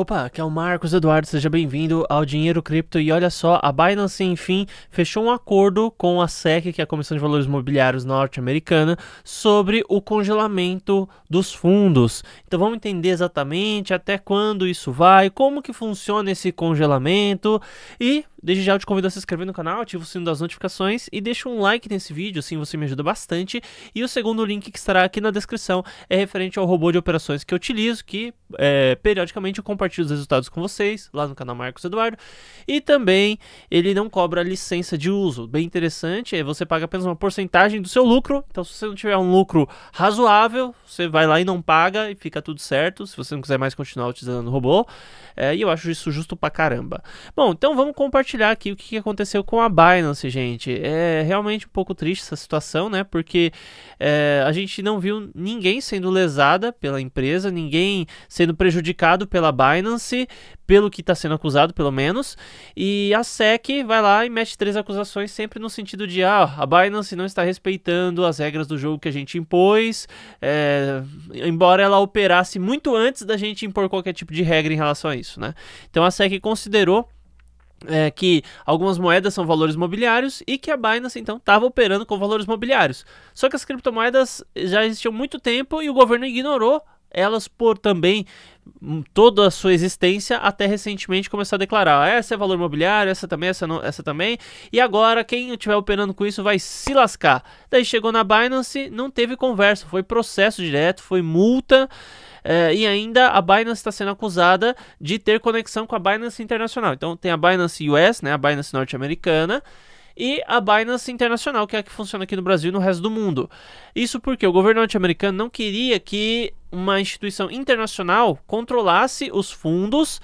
Opa, aqui é o Marcos Eduardo, seja bem-vindo ao Dinheiro Cripto. E olha só, a Binance, enfim, fechou um acordo com a SEC, que é a Comissão de Valores Mobiliários norte-americana, sobre o congelamento dos fundos. Então vamos entender exatamente até quando isso vai, como que funciona esse congelamento e Desde já eu te convido a se inscrever no canal, ativa o sino das notificações e deixa um like nesse vídeo, assim você me ajuda bastante. E o segundo link que estará aqui na descrição é referente ao robô de operações que eu utilizo, que é, periodicamente eu compartilho os resultados com vocês lá no canal Marcos Eduardo. E também ele não cobra licença de uso, bem interessante, é, você paga apenas uma porcentagem do seu lucro. Então se você não tiver um lucro razoável, você vai lá e não paga e fica tudo certo, se você não quiser mais continuar utilizando o robô. É, e eu acho isso justo pra caramba. Bom, então vamos compartilhar compartilhar aqui o que aconteceu com a Binance, gente. É realmente um pouco triste essa situação, né? Porque é, a gente não viu ninguém sendo lesada pela empresa, ninguém sendo prejudicado pela Binance, pelo que está sendo acusado, pelo menos. E a SEC vai lá e mete três acusações, sempre no sentido de: ah, a Binance não está respeitando as regras do jogo que a gente impôs, é, embora ela operasse muito antes da gente impor qualquer tipo de regra em relação a isso, né? Então a SEC considerou é, que algumas moedas são valores mobiliários e que a Binance então estava operando com valores mobiliários. Só que as criptomoedas já existiam muito tempo e o governo ignorou elas por também hum, toda a sua existência até recentemente começar a declarar ah, essa é valor imobiliário, essa também, essa, não, essa também, e agora quem estiver operando com isso vai se lascar. Daí chegou na Binance, não teve conversa, foi processo direto, foi multa. É, e ainda a Binance está sendo acusada de ter conexão com a Binance Internacional. Então tem a Binance US, né, a Binance norte-americana, e a Binance Internacional, que é a que funciona aqui no Brasil e no resto do mundo. Isso porque o governo norte-americano não queria que uma instituição internacional controlasse os fundos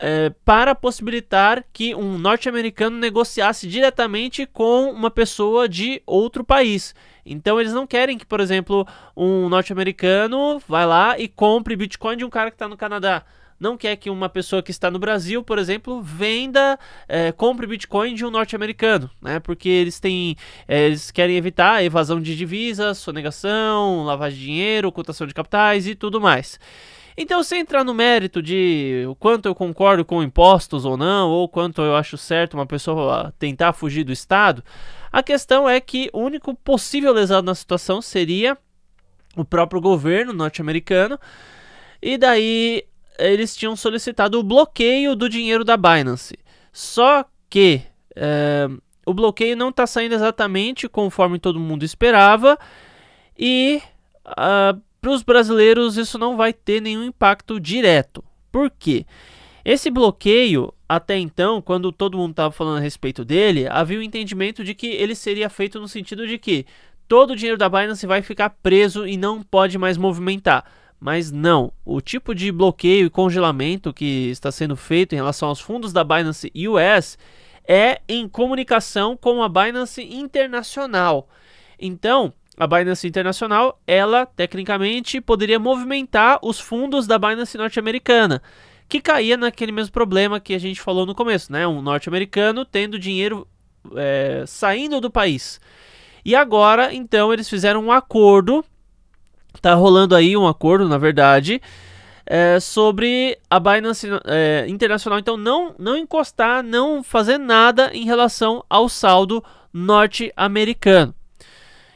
é, para possibilitar que um norte-americano negociasse diretamente com uma pessoa de outro país. Então eles não querem que, por exemplo, um norte-americano vá lá e compre Bitcoin de um cara que está no Canadá não quer que uma pessoa que está no Brasil, por exemplo, venda, é, compre Bitcoin de um norte-americano, né? Porque eles têm, é, eles querem evitar evasão de divisas, sonegação, lavagem de dinheiro, ocultação de capitais e tudo mais. Então, sem entrar no mérito de o quanto eu concordo com impostos ou não, ou quanto eu acho certo uma pessoa tentar fugir do Estado, a questão é que o único possível lesado na situação seria o próprio governo norte-americano. E daí eles tinham solicitado o bloqueio do dinheiro da Binance. Só que é, o bloqueio não está saindo exatamente conforme todo mundo esperava e uh, ah, para os brasileiros isso não vai ter nenhum impacto direto. Por quê? Esse bloqueio, até então, quando todo mundo estava falando a respeito dele, havia o um entendimento de que ele seria feito no sentido de que todo o dinheiro da Binance vai ficar preso e não pode mais movimentar. Mas não, o tipo de bloqueio e congelamento que está sendo feito em relação aos fundos da Binance US é em comunicação com a Binance Internacional. Então, a Binance Internacional, ela tecnicamente poderia movimentar os fundos da Binance norte-americana, que caía naquele mesmo problema que a gente falou no começo, né? Um norte-americano tendo dinheiro é, saindo do país. E agora, então, eles fizeram um acordo tá rolando aí um acordo, na verdade, é, sobre a Binance é, Internacional, então, não, não encostar, não fazer nada em relação ao saldo norte-americano.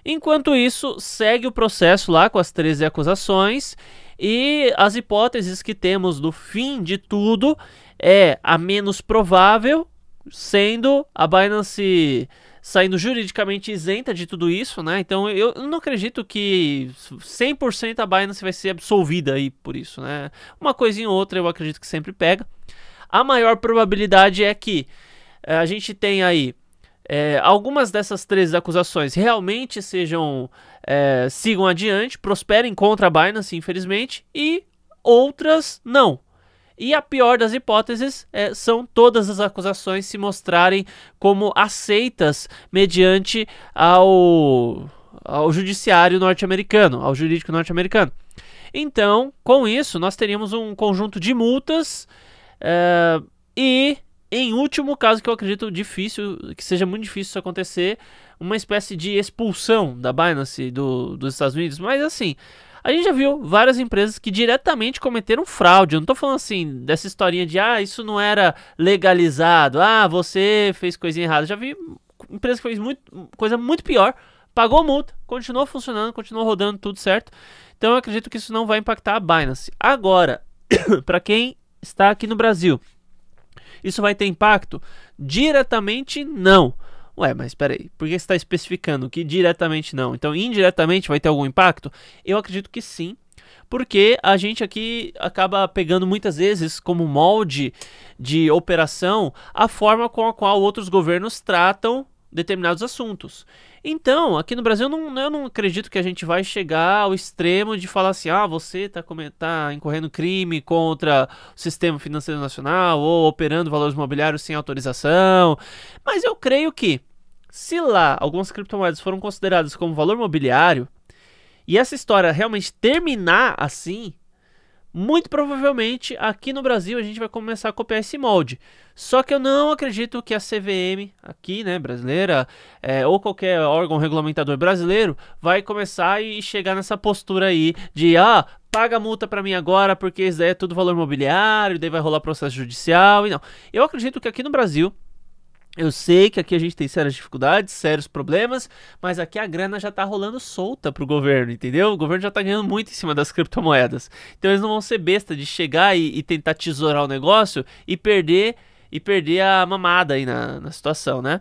Enquanto isso, segue o processo lá com as 13 acusações e as hipóteses que temos do fim de tudo é a menos provável, sendo a Binance saindo juridicamente isenta de tudo isso, né? Então eu não acredito que 100% a Binance vai ser absolvida aí por isso, né? Uma coisinha ou outra eu acredito que sempre pega. A maior probabilidade é que eh, a gente tenha aí é, algumas dessas três acusações realmente sejam é, sigam adiante, prosperem contra a Binance, infelizmente, e outras não. E a pior das hipóteses é, são todas as acusações se mostrarem como aceitas mediante ao, ao judiciário norte-americano, ao jurídico norte-americano. Então, com isso, nós teríamos um conjunto de multas é, e, em último caso, que eu acredito difícil, que seja muito difícil isso acontecer, uma espécie de expulsão da Binance do, dos Estados Unidos. Mas assim, a gente já viu várias empresas que diretamente cometeram fraude. Eu não tô falando assim dessa historinha de ah, isso não era legalizado, ah, você fez coisinha errada. Já vi empresa que fez muito, coisa muito pior, pagou multa, continuou funcionando, continuou rodando tudo certo. Então eu acredito que isso não vai impactar a Binance. Agora, para quem está aqui no Brasil, isso vai ter impacto? Diretamente não. Ué, mas espera aí, por que você está especificando que diretamente não? Então, indiretamente vai ter algum impacto? Eu acredito que sim, porque a gente aqui acaba pegando muitas vezes como molde de operação a forma com a qual outros governos tratam determinados assuntos. Então, aqui no Brasil, eu não, né, eu não acredito que a gente vai chegar ao extremo de falar assim: ah, você está tá incorrendo crime contra o sistema financeiro nacional ou operando valores imobiliários sem autorização. Mas eu creio que, se lá algumas criptomoedas foram consideradas como valor mobiliário e essa história realmente terminar assim, muito provavelmente aqui no Brasil a gente vai começar a copiar esse molde. Só que eu não acredito que a CVM aqui, né, brasileira, é, ou qualquer órgão regulamentador brasileiro, vai começar e chegar nessa postura aí de ah, paga a multa para mim agora porque isso daí é tudo valor imobiliário daí vai rolar processo judicial e não. Eu acredito que aqui no Brasil eu sei que aqui a gente tem sérias dificuldades, sérios problemas, mas aqui a grana já tá rolando solta pro governo, entendeu? O governo já tá ganhando muito em cima das criptomoedas. Então eles não vão ser besta de chegar e, e tentar tesourar o negócio e perder e perder a mamada aí na, na situação, né?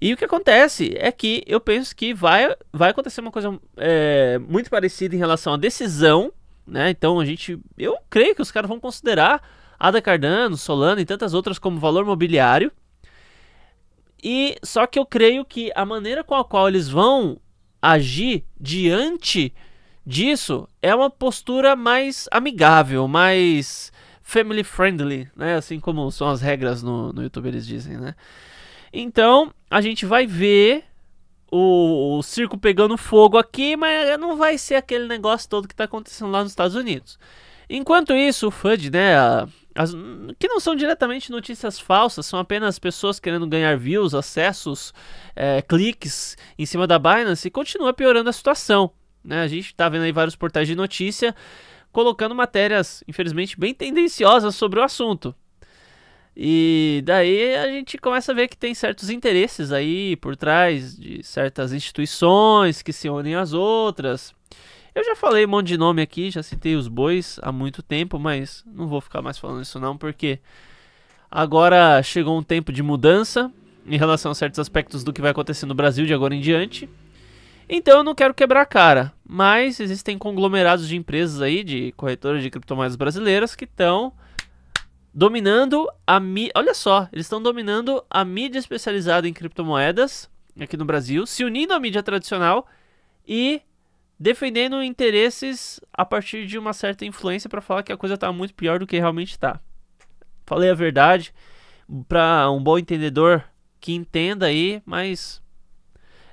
E o que acontece é que eu penso que vai, vai acontecer uma coisa é, muito parecida em relação à decisão, né? Então a gente. Eu creio que os caras vão considerar Ada Cardano, Solana e tantas outras como valor mobiliário e só que eu creio que a maneira com a qual eles vão agir diante disso é uma postura mais amigável, mais family friendly, né? Assim como são as regras no, no YouTube, eles dizem, né? Então, a gente vai ver o, o, circo pegando fogo aqui, mas não vai ser aquele negócio todo que está acontecendo lá nos Estados Unidos. Enquanto isso, o FUD, né, a as, que não são diretamente notícias falsas, são apenas pessoas querendo ganhar views, acessos, é, cliques em cima da Binance e continua piorando a situação. Né? A gente está vendo aí vários portais de notícia colocando matérias, infelizmente, bem tendenciosas sobre o assunto. E daí a gente começa a ver que tem certos interesses aí por trás de certas instituições que se unem às outras eu já falei um monte de nome aqui, já citei os bois há muito tempo, mas não vou ficar mais falando isso não, porque agora chegou um tempo de mudança em relação a certos aspectos do que vai acontecer no Brasil de agora em diante. Então eu não quero quebrar a cara, mas existem conglomerados de empresas aí, de corretoras de criptomoedas brasileiras que estão dominando a mídia. Olha só, eles estão dominando a mídia especializada em criptomoedas aqui no Brasil, se unindo à mídia tradicional e defendendo interesses a partir de uma certa influência para falar que a coisa está muito pior do que realmente está. Falei a verdade para um bom entendedor que entenda aí, mas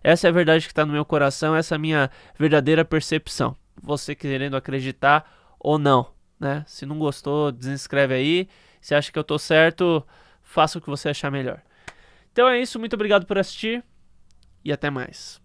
essa é a verdade que está no meu coração, essa é a minha verdadeira percepção. Você querendo acreditar ou não, né? Se não gostou, desinscreve aí. Se acha que eu tô certo, faça o que você achar melhor. Então é isso, muito obrigado por assistir e até mais.